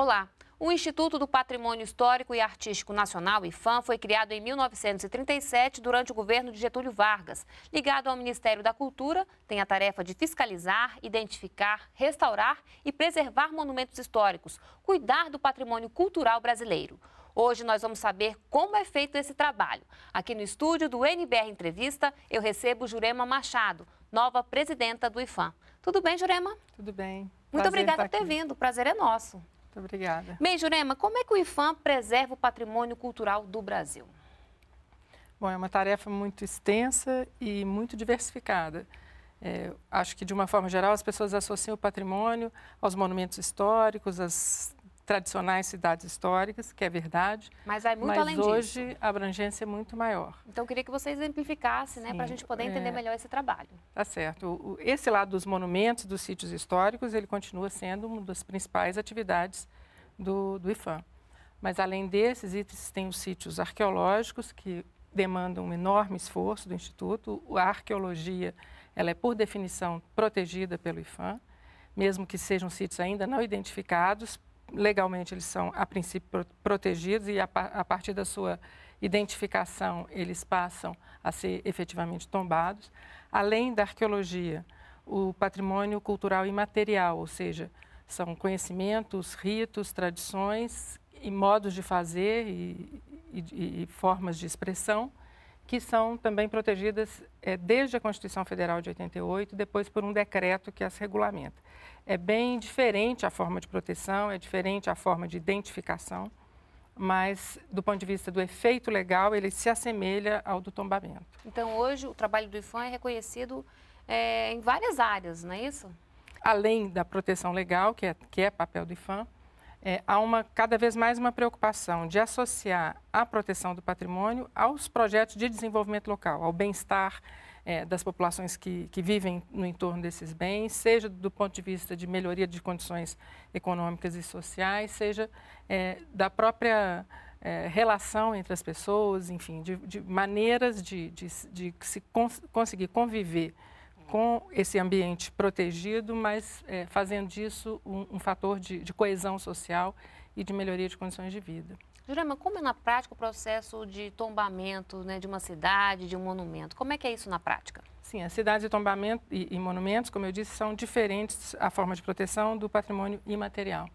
Olá! O Instituto do Patrimônio Histórico e Artístico Nacional, IFAM, foi criado em 1937 durante o governo de Getúlio Vargas. Ligado ao Ministério da Cultura, tem a tarefa de fiscalizar, identificar, restaurar e preservar monumentos históricos, cuidar do patrimônio cultural brasileiro. Hoje nós vamos saber como é feito esse trabalho. Aqui no estúdio do NBR Entrevista, eu recebo Jurema Machado, nova presidenta do IFAM. Tudo bem, Jurema? Tudo bem. Muito obrigada por ter vindo. O prazer é nosso. Muito obrigada. Bem, Jurema, como é que o IFAM preserva o patrimônio cultural do Brasil? Bom, é uma tarefa muito extensa e muito diversificada. É, acho que, de uma forma geral, as pessoas associam o patrimônio aos monumentos históricos, às tradicionais cidades históricas, que é verdade. Mas vai muito mas além hoje, disso. hoje a abrangência é muito maior. Então, eu queria que você exemplificasse, né, para a gente poder é. entender é... melhor esse trabalho. Tá certo. Esse lado dos monumentos, dos sítios históricos, ele continua sendo uma das principais atividades do, do IFAM. Mas, além desses, existem os sítios arqueológicos, que demandam um enorme esforço do Instituto. A arqueologia, ela é, por definição, protegida pelo IFAM, mesmo que sejam sítios ainda não identificados. Legalmente, eles são, a princípio, protegidos e, a, a partir da sua identificação, eles passam a ser efetivamente tombados. Além da arqueologia, o patrimônio cultural imaterial, ou seja, são conhecimentos, ritos, tradições e modos de fazer e, e, e formas de expressão que são também protegidas é, desde a Constituição Federal de 88, depois por um decreto que as regulamenta. É bem diferente a forma de proteção, é diferente a forma de identificação, mas do ponto de vista do efeito legal, ele se assemelha ao do tombamento. Então, hoje, o trabalho do IFAM é reconhecido é, em várias áreas, não é isso? além da proteção legal, que é, que é papel do IFAM, é, há uma, cada vez mais uma preocupação de associar a proteção do patrimônio aos projetos de desenvolvimento local, ao bem-estar é, das populações que, que vivem no entorno desses bens, seja do ponto de vista de melhoria de condições econômicas e sociais, seja é, da própria é, relação entre as pessoas, enfim, de, de maneiras de, de, de se cons conseguir conviver com esse ambiente protegido, mas é, fazendo disso um, um fator de, de, coesão social e de melhoria de condições de vida. Jurema, como é na prática o processo de tombamento né, de uma cidade, de um monumento? Como é que é isso na prática? Sim, as cidades de tombamento e, e monumentos, como eu disse, são diferentes a forma de proteção do patrimônio imaterial.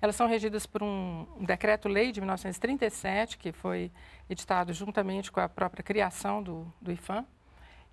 Elas são regidas por um decreto-lei de 1937, que foi editado juntamente com a própria criação do, do IFAM,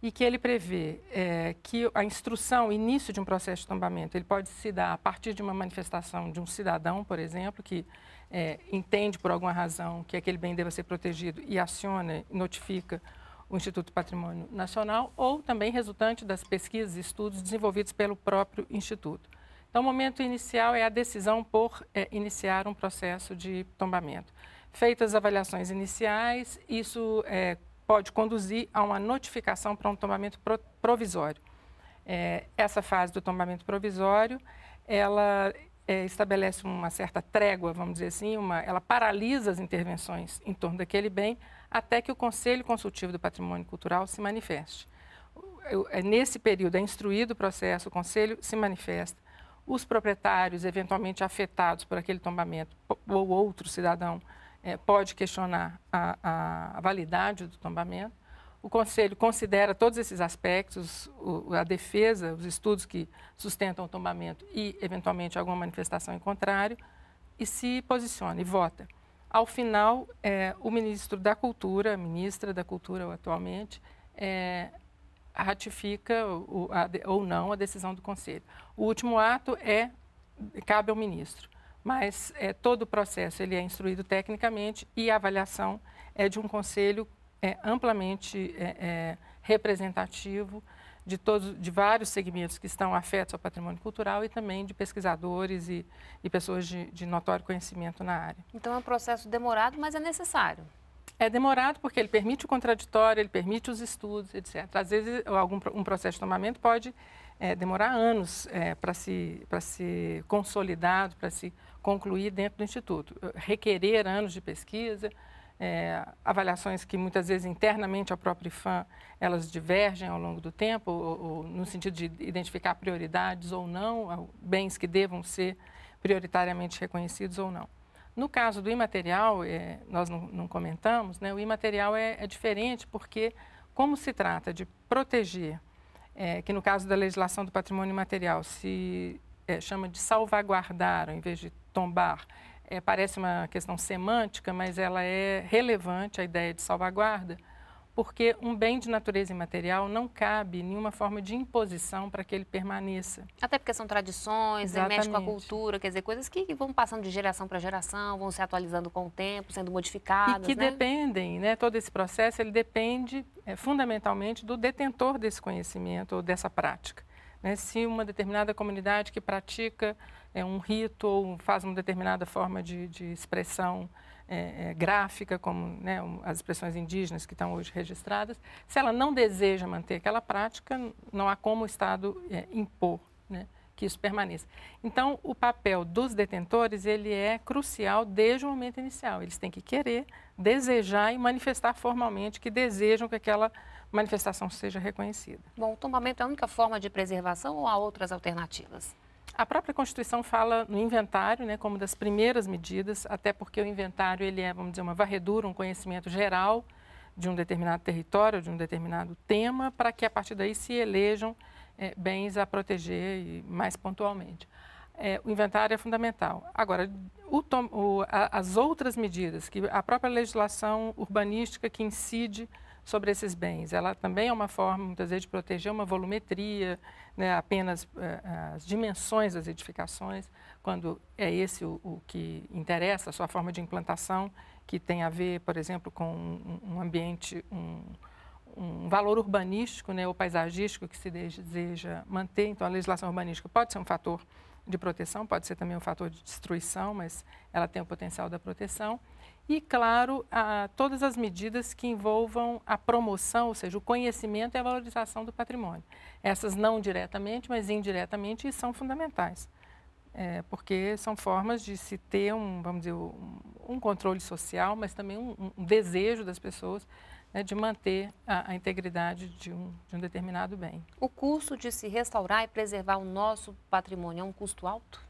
e que ele prevê é, que a instrução, início de um processo de tombamento, ele pode se dar a partir de uma manifestação de um cidadão, por exemplo, que é, entende por alguma razão que aquele bem deva ser protegido e aciona, notifica o Instituto do Patrimônio Nacional, ou também resultante das pesquisas e estudos desenvolvidos pelo próprio Instituto. Então, o momento inicial é a decisão por é, iniciar um processo de tombamento. Feitas as avaliações iniciais, isso é, pode conduzir a uma notificação para um tombamento provisório. É, essa fase do tombamento provisório, ela é, estabelece uma certa trégua, vamos dizer assim, uma, ela paralisa as intervenções em torno daquele bem até que o Conselho Consultivo do Patrimônio Cultural se manifeste. Eu, é, é, nesse período é instruído o processo, o Conselho se manifesta, os proprietários eventualmente afetados por aquele tombamento ou outro cidadão é, pode questionar a, a, validade do tombamento. O Conselho considera todos esses aspectos, o, a defesa, os estudos que sustentam o tombamento e, eventualmente, alguma manifestação em contrário, e se posiciona e vota. Ao final, é, o ministro da Cultura, a ministra da Cultura atualmente, é, ratifica ou, ou não a decisão do Conselho. O último ato é cabe ao ministro mas é, todo o processo ele é instruído tecnicamente e a avaliação é de um conselho é, amplamente é, é, representativo de todos de vários segmentos que estão afetos ao patrimônio cultural e também de pesquisadores e, e pessoas de, de notório conhecimento na área. Então é um processo demorado, mas é necessário. É demorado porque ele permite o contraditório, ele permite os estudos, etc. Às vezes, algum, um processo de tomamento pode é, demorar anos é, para se, para se consolidar, para se concluir dentro do Instituto. Requerer anos de pesquisa, é, avaliações que muitas vezes internamente ao próprio FAM elas divergem ao longo do tempo, ou, ou, no sentido de identificar prioridades ou não, bens que devam ser prioritariamente reconhecidos ou não. No caso do imaterial, é, nós não, não, comentamos, né, o imaterial é, é diferente porque, como se trata de proteger é, que no caso da legislação do patrimônio material se é, chama de salvaguardar, ao invés de tombar. É, parece uma questão semântica, mas ela é relevante, a ideia de salvaguarda, porque um bem de natureza imaterial não cabe nenhuma forma de imposição para que ele permaneça. Até porque são tradições, né, mexe com a cultura, quer dizer, coisas que vão passando de geração para geração, vão se atualizando com o tempo, sendo modificadas. E que né? dependem, né? todo esse processo ele depende é, fundamentalmente do detentor desse conhecimento ou dessa prática. Né? Se uma determinada comunidade que pratica é, um rito ou faz uma determinada forma de, de expressão é, é, gráfica, como né, as expressões indígenas que estão hoje registradas, se ela não deseja manter aquela prática, não há como o Estado é, impor né, que isso permaneça. Então, o papel dos detentores ele é crucial desde o momento inicial. Eles têm que querer, desejar e manifestar formalmente que desejam que aquela manifestação seja reconhecida. Bom, o tombamento é a única forma de preservação ou há outras alternativas? A própria Constituição fala no inventário, né, como das primeiras medidas, até porque o inventário ele é, vamos dizer, uma varredura, um conhecimento geral de um determinado território, de um determinado tema, para que a partir daí se elejam é, bens a proteger e mais pontualmente. É, o inventário é fundamental. Agora, o o, a, as outras medidas que a própria legislação urbanística que incide sobre esses bens. Ela também é uma forma, muitas vezes, de proteger uma volumetria, né, apenas uh, as dimensões das edificações, quando é esse o, o, que interessa, a sua forma de implantação, que tem a ver, por exemplo, com um, um ambiente, um, um, valor urbanístico né, ou paisagístico que se deseja manter. Então, a legislação urbanística pode ser um fator de proteção, pode ser também um fator de destruição, mas ela tem o potencial da proteção e, claro, a, todas as medidas que envolvam a promoção, ou seja, o conhecimento e a valorização do patrimônio. Essas não diretamente, mas indiretamente são fundamentais, é, porque são formas de se ter um, vamos dizer, um, um controle social, mas também um, um desejo das pessoas né, de manter a, a integridade de um, de um determinado bem. O custo de se restaurar e preservar o nosso patrimônio é um custo alto?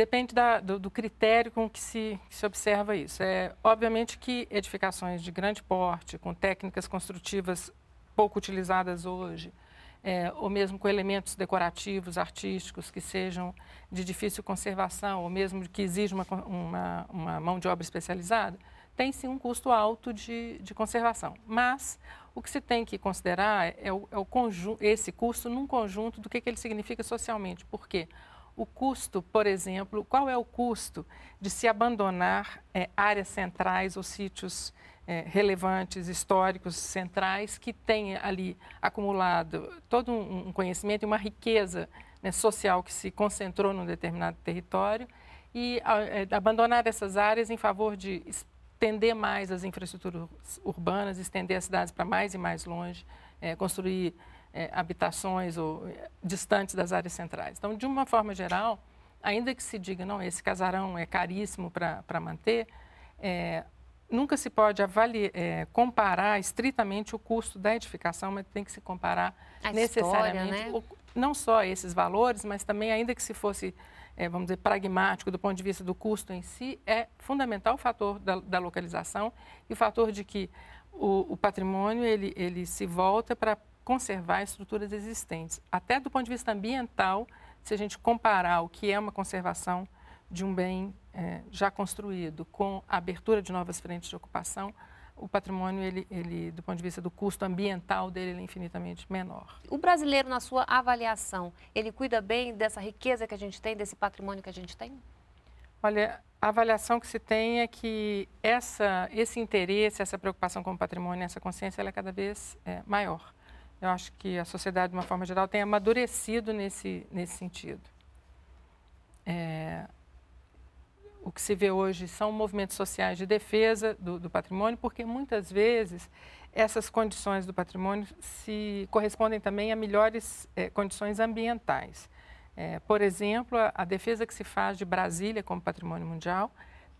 Depende da, do, do, critério com que se, que se observa isso. É, obviamente que edificações de grande porte, com técnicas construtivas pouco utilizadas hoje, é, ou mesmo com elementos decorativos, artísticos, que sejam de difícil conservação, ou mesmo que exijam uma, uma, uma mão de obra especializada, tem sim um custo alto de, de conservação. Mas o que se tem que considerar é, o, é o esse custo num conjunto do que, que ele significa socialmente. Por quê? Porque o custo, por exemplo, qual é o custo de se abandonar é, áreas centrais ou sítios é, relevantes, históricos, centrais, que têm ali acumulado todo um conhecimento e uma riqueza né, social que se concentrou num determinado território e é, abandonar essas áreas em favor de estender mais as infraestruturas urbanas, estender as cidades para mais e mais longe, construir é, habitações ou é, distantes das áreas centrais. Então, de uma forma geral, ainda que se diga, não, esse casarão é caríssimo para manter, é, nunca se pode avaliar, é, comparar estritamente o custo da edificação, mas tem que se comparar a necessariamente, história, né? o, não só esses valores, mas também, ainda que se fosse, é, vamos dizer, pragmático do ponto de vista do custo em si, é fundamental o fator da, da localização e o fator de que o, o patrimônio ele, ele se volta para conservar estruturas existentes. Até do ponto de vista ambiental, se a gente comparar o que é uma conservação de um bem é, já construído com a abertura de novas frentes de ocupação, o patrimônio, ele, ele, do ponto de vista do custo ambiental dele, ele é infinitamente menor. O brasileiro, na sua avaliação, ele cuida bem dessa riqueza que a gente tem, desse patrimônio que a gente tem? Olha, a avaliação que se tem é que essa, esse interesse, essa preocupação com o patrimônio, essa consciência, ela é cada vez é, maior. Eu acho que a sociedade, de uma forma geral, tem amadurecido nesse, nesse sentido. É, o que se vê hoje são movimentos sociais de defesa do, do, patrimônio, porque muitas vezes essas condições do patrimônio se correspondem também a melhores é, condições ambientais. É, por exemplo, a, a defesa que se faz de Brasília como patrimônio mundial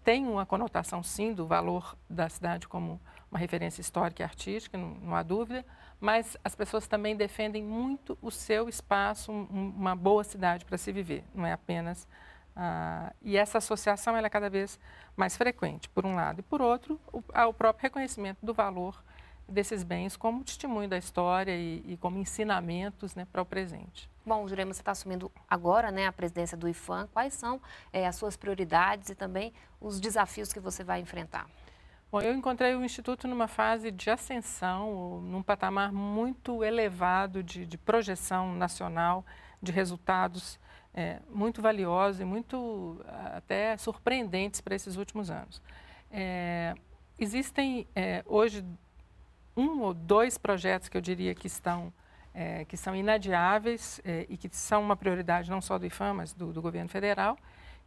tem uma conotação, sim, do valor da cidade como uma referência histórica e artística, não, não há dúvida, mas as pessoas também defendem muito o seu espaço, um, uma boa cidade para se viver, não é apenas. Ah, e essa associação ela é cada vez mais frequente, por um lado. E por outro, o, ah, o próprio reconhecimento do valor desses bens como testemunho da história e, e como ensinamentos né, para o presente. Bom, Jurema, você está assumindo agora né, a presidência do IFAM. Quais são é, as suas prioridades e também os desafios que você vai enfrentar? Bom, eu encontrei o Instituto numa fase de ascensão, num patamar muito elevado de, de projeção nacional, de resultados é, muito valiosos e muito até surpreendentes para esses últimos anos. É, existem é, hoje um ou dois projetos que eu diria que estão é, que são inadiáveis é, e que são uma prioridade não só do IFAM, mas do, do governo federal,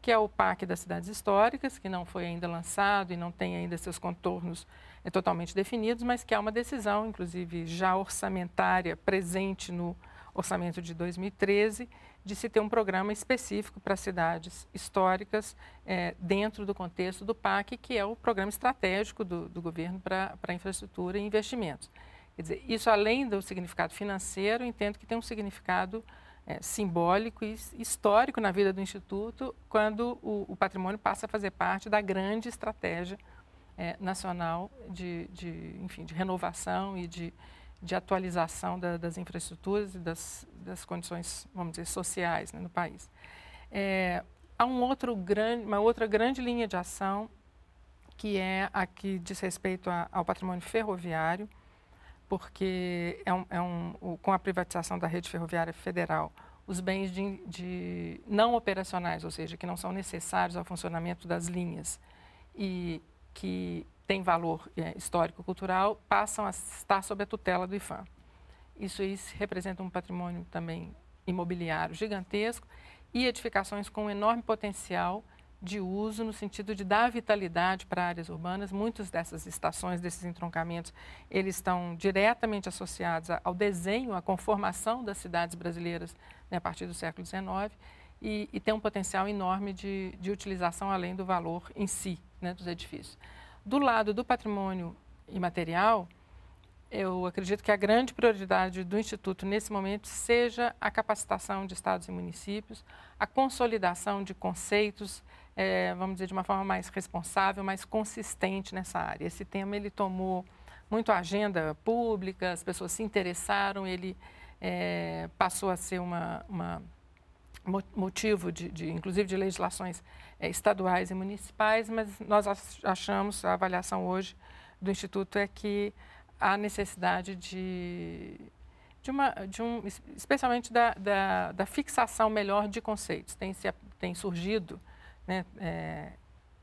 que é o PAC das cidades históricas, que não foi ainda lançado e não tem ainda seus contornos é, totalmente definidos, mas que é uma decisão, inclusive já orçamentária, presente no orçamento de 2013, de se ter um programa específico para cidades históricas é, dentro do contexto do PAC, que é o programa estratégico do, do governo para, infraestrutura e investimentos. Quer dizer, isso além do significado financeiro, entendo que tem um significado é, simbólico e histórico na vida do Instituto quando o, o patrimônio passa a fazer parte da grande estratégia é, nacional de, de, enfim, de renovação e de, de atualização da, das infraestruturas e das, das condições, vamos dizer, sociais né, no país. É, há um outro grande, uma outra grande linha de ação que é a que diz respeito a, ao patrimônio ferroviário, porque é um, é um, com a privatização da rede ferroviária federal, os bens de, de não operacionais, ou seja, que não são necessários ao funcionamento das linhas e que têm valor é, histórico-cultural, passam a estar sob a tutela do IFAM. Isso, representa um patrimônio também imobiliário gigantesco e edificações com um enorme potencial de uso no sentido de dar vitalidade para áreas urbanas. Muitas dessas estações, desses entroncamentos, eles estão diretamente associados ao desenho, à conformação das cidades brasileiras né, a partir do século XIX e, e tem um potencial enorme de, de utilização além do valor em si né, dos edifícios. Do lado do patrimônio imaterial, eu acredito que a grande prioridade do Instituto nesse momento seja a capacitação de estados e municípios, a consolidação de conceitos, é, vamos dizer, de uma forma mais responsável, mais consistente nessa área. Esse tema ele tomou muito agenda pública, as pessoas se interessaram, ele é, passou a ser uma, uma motivo de, de, inclusive de legislações é, estaduais e municipais, mas nós achamos a avaliação hoje do instituto é que há necessidade de de uma, de um, especialmente da, da, da fixação melhor de conceitos. Tem, se, tem surgido né, é,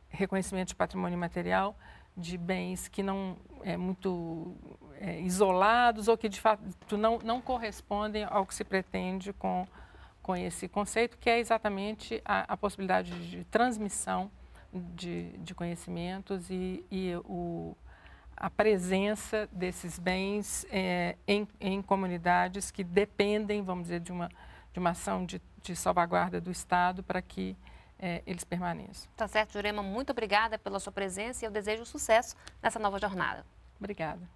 reconhecimento de patrimônio material de bens que não é muito é, isolados ou que de fato não, não correspondem ao que se pretende com, com esse conceito, que é exatamente a, a possibilidade de transmissão de, de conhecimentos e, e o, a presença desses bens é, em, em comunidades que dependem, vamos dizer, de uma, de uma ação de, de salvaguarda do Estado para que é, eles permaneçam. Tá certo, Jurema, muito obrigada pela sua presença e eu desejo sucesso nessa nova jornada. Obrigada.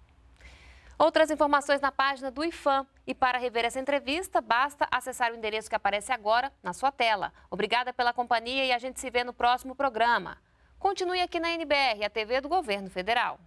Outras informações na página do IFAM. E para rever essa entrevista, basta acessar o endereço que aparece agora na sua tela. Obrigada pela companhia e a gente se vê no próximo programa. Continue aqui na NBR, a TV do Governo Federal.